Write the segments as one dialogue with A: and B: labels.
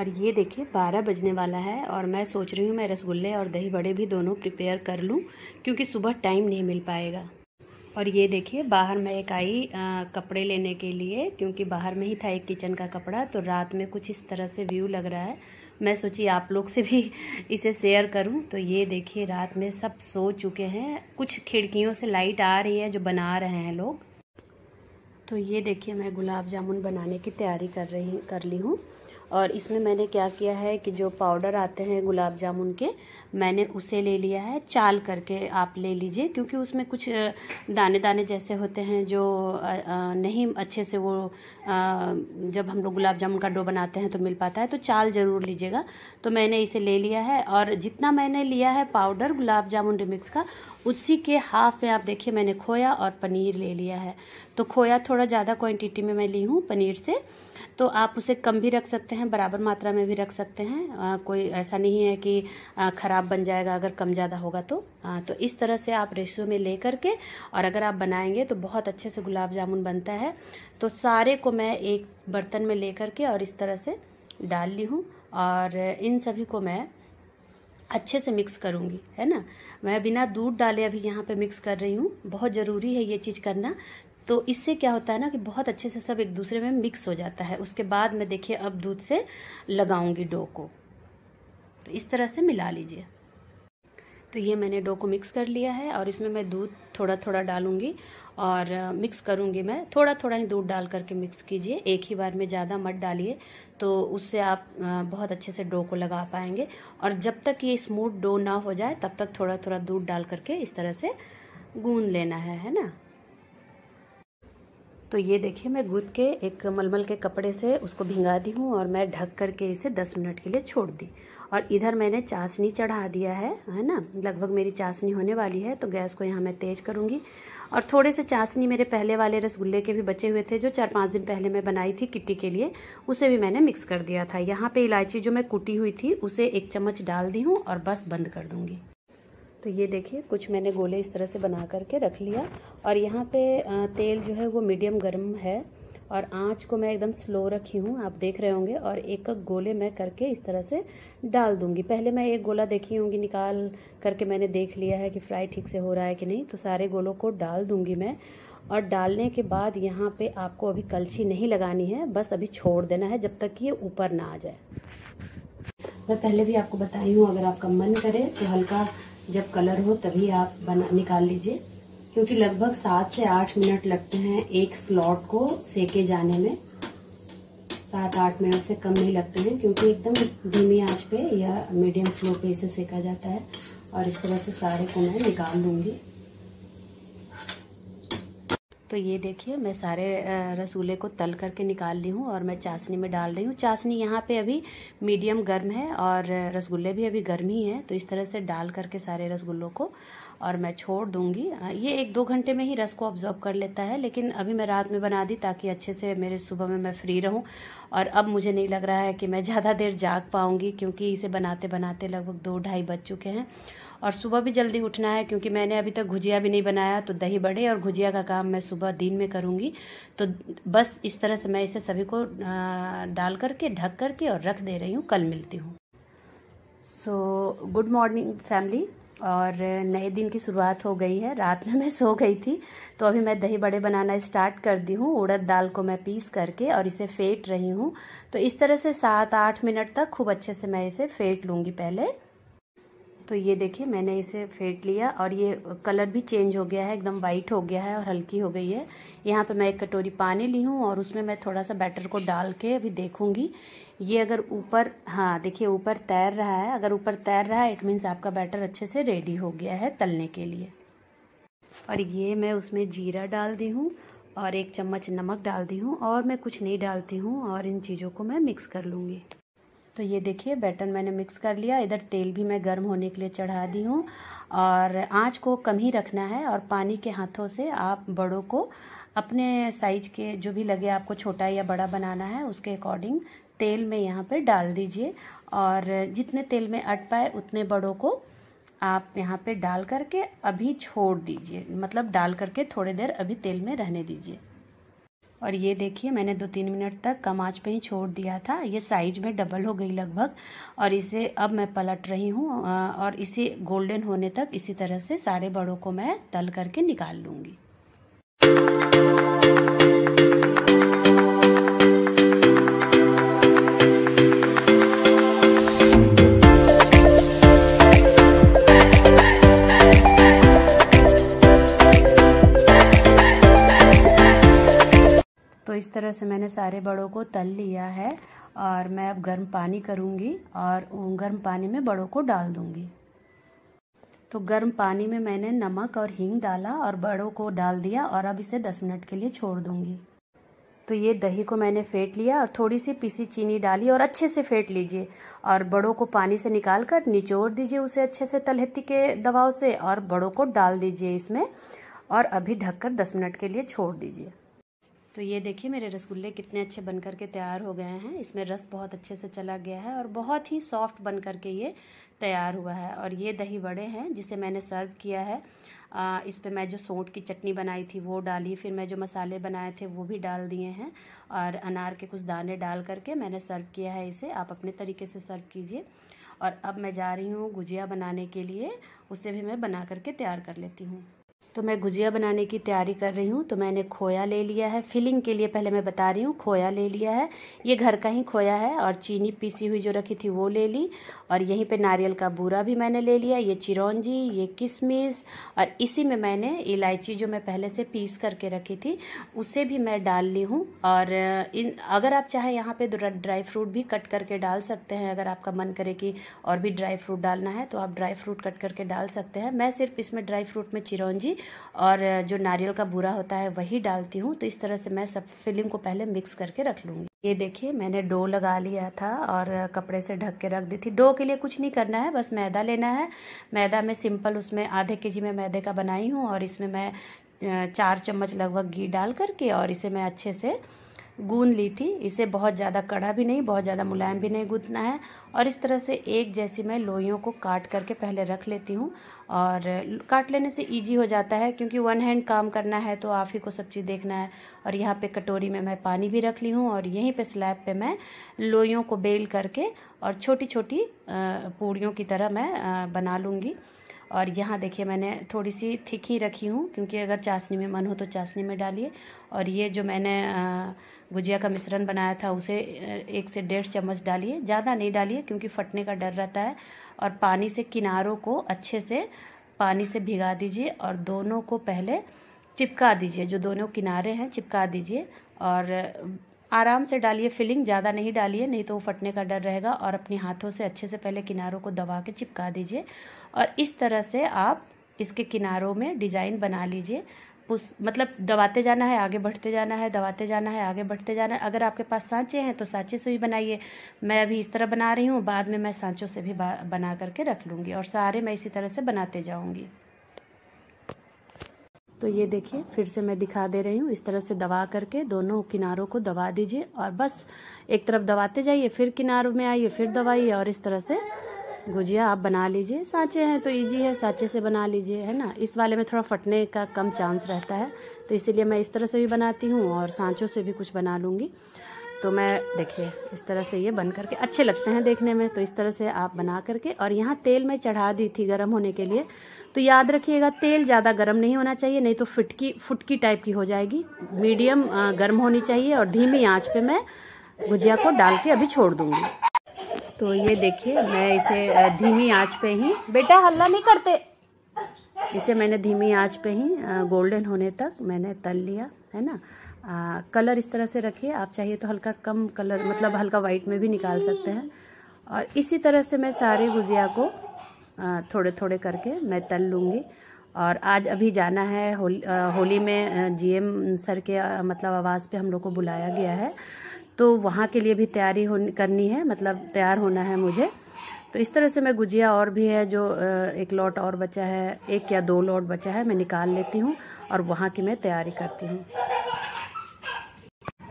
A: और ये देखिए बारह बजने वाला है और मैं सोच रही हूँ मैं रसगुल्ले और दही बड़े भी दोनों प्रिपेयर कर लूँ क्योंकि सुबह टाइम नहीं मिल पाएगा और ये देखिए बाहर मैं एक आई आ, कपड़े लेने के लिए क्योंकि बाहर में ही था एक किचन का कपड़ा तो रात में कुछ इस तरह से व्यू लग रहा है मैं सोची आप लोग से भी इसे शेयर करूं तो ये देखिए रात में सब सो चुके हैं कुछ खिड़कियों से लाइट आ रही है जो बना रहे हैं लोग तो ये देखिए मैं गुलाब जामुन बनाने की तैयारी कर रही कर ली हूँ और इसमें मैंने क्या किया है कि जो पाउडर आते हैं गुलाब जामुन के मैंने उसे ले लिया है चाल करके आप ले लीजिए क्योंकि उसमें कुछ दाने दाने जैसे होते हैं जो नहीं अच्छे से वो जब हम लोग गुलाब जामुन का डो बनाते हैं तो मिल पाता है तो चाल ज़रूर लीजिएगा तो मैंने इसे ले लिया है और जितना मैंने लिया है पाउडर गुलाब जामुन रिमिक्स का उसी के हाफ में आप देखिए मैंने खोया और पनीर ले लिया है तो खोया थोड़ा ज़्यादा क्वांटिटी में मैं ली हूँ पनीर से तो आप उसे कम भी रख सकते हैं बराबर मात्रा में भी रख सकते हैं आ, कोई ऐसा नहीं है कि ख़राब बन जाएगा अगर कम ज़्यादा होगा तो आ, तो इस तरह से आप रेशियो में ले करके और अगर आप बनाएंगे तो बहुत अच्छे से गुलाब जामुन बनता है तो सारे को मैं एक बर्तन में ले करके और इस तरह से डाल ली हूँ और इन सभी को मैं अच्छे से मिक्स करूँगी है ना मैं बिना दूध डाले अभी यहाँ पे मिक्स कर रही हूँ बहुत ज़रूरी है ये चीज़ करना तो इससे क्या होता है ना कि बहुत अच्छे से सब एक दूसरे में मिक्स हो जाता है उसके बाद में देखिए अब दूध से लगाऊंगी डो को तो इस तरह से मिला लीजिए तो ये मैंने डो को मिक्स कर लिया है और इसमें मैं दूध थोड़ा थोड़ा डालूंगी और मिक्स करूंगी मैं थोड़ा थोड़ा ही दूध डाल करके मिक्स कीजिए एक ही बार में ज़्यादा मत डालिए तो उससे आप बहुत अच्छे से डो को लगा पाएंगे और जब तक ये स्मूथ डो ना हो जाए तब तक थोड़ा थोड़ा दूध डाल करके इस तरह से गूंद लेना है है ना तो ये देखिए मैं गूद के एक मलमल के कपड़े से उसको भिंगा दी हूँ और मैं ढक करके इसे 10 मिनट के लिए छोड़ दी और इधर मैंने चाशनी चढ़ा दिया है है ना लगभग मेरी चाशनी होने वाली है तो गैस को यहाँ मैं तेज़ करूँगी और थोड़े से चाशनी मेरे पहले वाले रसगुल्ले के भी बचे हुए थे जो चार पाँच दिन पहले मैं बनाई थी किट्टी के लिए उसे भी मैंने मिक्स कर दिया था यहाँ पे इलायची जो मैं कुटी हुई थी उसे एक चम्मच डाल दी हूँ और बस बंद कर दूँगी तो ये देखिए कुछ मैंने गोले इस तरह से बना करके रख लिया और यहाँ पे तेल जो है वो मीडियम गर्म है और आँच को मैं एकदम स्लो रखी हूँ आप देख रहे होंगे और एक एक गोले मैं करके इस तरह से डाल दूंगी पहले मैं एक गोला देखी होंगी निकाल करके मैंने देख लिया है कि फ्राई ठीक से हो रहा है कि नहीं तो सारे गोलों को डाल दूंगी मैं और डालने के बाद यहाँ पे आपको अभी कलछी नहीं लगानी है बस अभी छोड़ देना है जब तक कि ये ऊपर ना आ जाए मैं पहले भी आपको बताई हूँ अगर आपका मन करे तो हल्का जब कलर हो तभी आप बना निकाल लीजिए क्योंकि लगभग सात से आठ मिनट लगते हैं एक स्लॉट को सेके जाने में सात आठ मिनट से कम नहीं लगते हैं क्योंकि एकदम धीमी आंच पे या मीडियम स्लो पे इसे सेका जाता है और इस तरह से सारे को मैं निकाल लूंगी तो ये देखिए मैं सारे रसूले को तल करके निकाल ली हूँ और मैं चाशनी में डाल रही हूँ चाशनी यहाँ पे अभी मीडियम गर्म है और रसगुल्ले भी अभी गर्म ही है तो इस तरह से डाल करके सारे रसगुल्लों को और मैं छोड़ दूंगी ये एक दो घंटे में ही रस को ऑब्जॉर्व कर लेता है लेकिन अभी मैं रात में बना दी ताकि अच्छे से मेरे सुबह में मैं फ्री रहूं और अब मुझे नहीं लग रहा है कि मैं ज़्यादा देर जाग पाऊंगी क्योंकि इसे बनाते बनाते लगभग दो ढाई बज चुके हैं और सुबह भी जल्दी उठना है क्योंकि मैंने अभी तक गुजिया भी नहीं बनाया तो दही बड़े और गुजिया का काम मैं सुबह दिन में करूँगी तो बस इस तरह से मैं इसे सभी को डाल करके ढक करके और रख दे रही हूँ कल मिलती हूँ सो गुड मॉर्निंग फैमिली और नए दिन की शुरुआत हो गई है रात में मैं सो गई थी तो अभी मैं दही बड़े बनाना स्टार्ट कर दी हूँ उड़द दाल को मैं पीस करके और इसे फेंट रही हूँ तो इस तरह से सात आठ मिनट तक खूब अच्छे से मैं इसे फेंट लूँगी पहले तो ये देखिए मैंने इसे फेंट लिया और ये कलर भी चेंज हो गया है एकदम वाइट हो गया है और हल्की हो गई है यहाँ पे मैं एक कटोरी पानी ली हूँ और उसमें मैं थोड़ा सा बैटर को डाल के अभी देखूँगी ये अगर ऊपर हाँ देखिए ऊपर तैर रहा है अगर ऊपर तैर रहा है इट मीन्स आपका बैटर अच्छे से रेडी हो गया है तलने के लिए और ये मैं उसमें जीरा डाल दी हूँ और एक चम्मच नमक डाल दी हूँ और मैं कुछ नहीं डालती हूँ और इन चीज़ों को मैं मिक्स कर लूँगी तो ये देखिए बैटर मैंने मिक्स कर लिया इधर तेल भी मैं गर्म होने के लिए चढ़ा दी हूँ और आँच को कम ही रखना है और पानी के हाथों से आप बड़ों को अपने साइज के जो भी लगे आपको छोटा या बड़ा बनाना है उसके अकॉर्डिंग तेल में यहाँ पर डाल दीजिए और जितने तेल में अट पाए उतने बड़ों को आप यहाँ पे डाल करके अभी छोड़ दीजिए मतलब डाल करके थोड़ी देर अभी तेल में रहने दीजिए और ये देखिए मैंने दो तीन मिनट तक कम आँच पे ही छोड़ दिया था ये साइज में डबल हो गई लगभग और इसे अब मैं पलट रही हूँ और इसे गोल्डन होने तक इसी तरह से सारे बड़ों को मैं तल करके निकाल लूँगी तो इस तरह से मैंने सारे बड़ों को तल लिया है और मैं अब गर्म पानी करूँगी और गर्म पानी में बड़ों को डाल दूँगी तो गर्म पानी में मैंने नमक और हींग डाला और बड़ों को डाल दिया और अब इसे 10 मिनट के लिए छोड़ दूँगी तो ये दही को मैंने फेंट लिया और थोड़ी सी पीसी चीनी डाली और अच्छे से फेंट लीजिए और बड़ों को पानी से निकाल कर निचोड़ दीजिए उसे अच्छे से तलहत्ती के दबाव से और बड़ों को डाल दीजिए इसमें और अभी ढककर 10 मिनट के लिए छोड़ दीजिए तो ये देखिए मेरे रसगुल्ले कितने अच्छे बन करके तैयार हो गए हैं इसमें रस बहुत अच्छे से चला गया है और बहुत ही सॉफ्ट बन करके ये तैयार हुआ है और ये दही बड़े हैं जिसे मैंने सर्व किया है आ, इस पर मैं जो सौंठ की चटनी बनाई थी वो डाली फिर मैं जो मसाले बनाए थे वो भी डाल दिए हैं और अनार के कुछ दाने डाल करके मैंने सर्व किया है इसे आप अपने तरीके से सर्व कीजिए और अब मैं जा रही हूँ गुजिया बनाने के लिए उसे भी मैं बना करके तैयार कर लेती हूँ तो मैं गुजिया बनाने की तैयारी कर रही हूँ तो मैंने खोया ले लिया है फिलिंग के लिए पहले मैं बता रही हूँ खोया ले लिया है ये घर का ही खोया है और चीनी पीसी हुई जो रखी थी वो ले ली और यहीं पे नारियल का बूरा भी मैंने ले लिया ये चिरौंजी ये किशमिश और इसी में मैंने इलायची जो मैं पहले से पीस करके रखी थी उसे भी मैं डाल ली हूँ और इन अगर आप चाहें यहाँ पर ड्राई फ्रूट भी कट करके डाल सकते हैं अगर आपका मन करे कि और भी ड्राई फ्रूट डालना है तो आप ड्राई फ्रूट कट करके डाल सकते हैं मैं सिर्फ इसमें ड्राई फ्रूट में चिरौंजी और जो नारियल का बुरा होता है वही डालती हूँ तो इस तरह से मैं सब फिलिंग को पहले मिक्स करके रख लूँगी ये देखिए मैंने डो लगा लिया था और कपड़े से ढक के रख दी थी डो के लिए कुछ नहीं करना है बस मैदा लेना है मैदा मैं सिंपल उसमें आधे के जी में मैदे का बनाई हूँ और इसमें मैं चार चम्मच लगभग घी डाल करके और इसे मैं अच्छे से गून ली थी इसे बहुत ज़्यादा कड़ा भी नहीं बहुत ज़्यादा मुलायम भी नहीं गूंथना है और इस तरह से एक जैसी मैं लोइयों को काट करके पहले रख लेती हूँ और काट लेने से ईजी हो जाता है क्योंकि वन हैंड काम करना है तो आप ही को सब चीज़ देखना है और यहाँ पे कटोरी में मैं पानी भी रख ली हूँ और यहीं पर स्लैब पर मैं लोइयों को बेल करके और छोटी छोटी पूड़ियों की तरह मैं बना लूँगी और यहाँ देखिए मैंने थोड़ी सी थिक ही रखी हूँ क्योंकि अगर चाशनी में मन हो तो चाशनी में डालिए और ये जो मैंने गुजिया का मिश्रण बनाया था उसे एक से डेढ़ चम्मच डालिए ज़्यादा नहीं डालिए क्योंकि फटने का डर रहता है और पानी से किनारों को अच्छे से पानी से भिगा दीजिए और दोनों को पहले चिपका दीजिए जो दोनों किनारे हैं चिपका दीजिए और आराम से डालिए फिलिंग ज़्यादा नहीं डालिए नहीं तो वो फटने का डर रहेगा और अपने हाथों से अच्छे से पहले किनारों को दबा के चिपका दीजिए और इस तरह से आप इसके किनारों में डिज़ाइन बना लीजिए उस मतलब दबाते जाना है आगे बढ़ते जाना है दबाते जाना है आगे बढ़ते जाना है अगर आपके पास सांचे हैं तो सांचे से ही बनाइए मैं अभी इस तरह बना रही हूँ बाद में मैं सांचों से भी बना करके रख लूँगी और सारे मैं इसी तरह से बनाते जाऊँगी तो ये देखिए फिर से मैं दिखा दे रही हूँ इस तरह से दबा करके दोनों किनारों को दबा दीजिए और बस एक तरफ दबाते जाइए फिर किनारों में आइए फिर दबाइए और इस तरह से गुजिया आप बना लीजिए साँचे हैं तो इजी है साँचे से बना लीजिए है ना इस वाले में थोड़ा फटने का कम चांस रहता है तो इसीलिए मैं इस तरह से भी बनाती हूँ और सांचों से भी कुछ बना लूँगी तो मैं देखिए इस तरह से ये बन करके अच्छे लगते हैं देखने में तो इस तरह से आप बना करके और यहाँ तेल में चढ़ा दी थी गर्म होने के लिए तो याद रखिएगा तेल ज़्यादा गर्म नहीं होना चाहिए नहीं तो फिटकी फुटकी टाइप की हो जाएगी मीडियम गर्म होनी चाहिए और धीमी आँच पर मैं गुजिया को डाल के अभी छोड़ दूँगी तो ये देखिए मैं इसे धीमी आँच पे ही बेटा हल्ला नहीं करते इसे मैंने धीमी आँच पे ही गोल्डन होने तक मैंने तल लिया है ना आ, कलर इस तरह से रखिए आप चाहिए तो हल्का कम कलर मतलब हल्का वाइट में भी निकाल सकते हैं और इसी तरह से मैं सारे गुजिया को आ, थोड़े थोड़े करके मैं तल लूँगी और आज अभी जाना है होली होली में जीएम सर के मतलब आवाज़ पे हम लोग को बुलाया गया है तो वहाँ के लिए भी तैयारी हो करनी है मतलब तैयार होना है मुझे तो इस तरह से मैं गुजिया और भी है जो एक लॉट और बचा है एक या दो लॉट बचा है मैं निकाल लेती हूँ और वहाँ की मैं तैयारी करती हूँ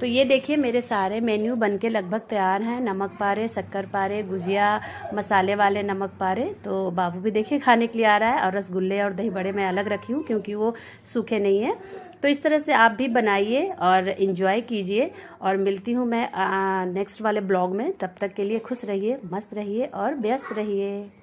A: तो ये देखिए मेरे सारे मेन्यू बन के लगभग तैयार हैं नमक पारे शक्कर पारे गुजिया मसाले वाले नमक पारे तो बाबू भी देखिए खाने के लिए आ रहा है और रसगुल्ले और दही बड़े मैं अलग रखी हूँ क्योंकि वो सूखे नहीं है तो इस तरह से आप भी बनाइए और इन्जॉय कीजिए और मिलती हूँ मैं नेक्स्ट वाले ब्लॉग में तब तक के लिए खुश रहिए मस्त रहिए और व्यस्त रहिए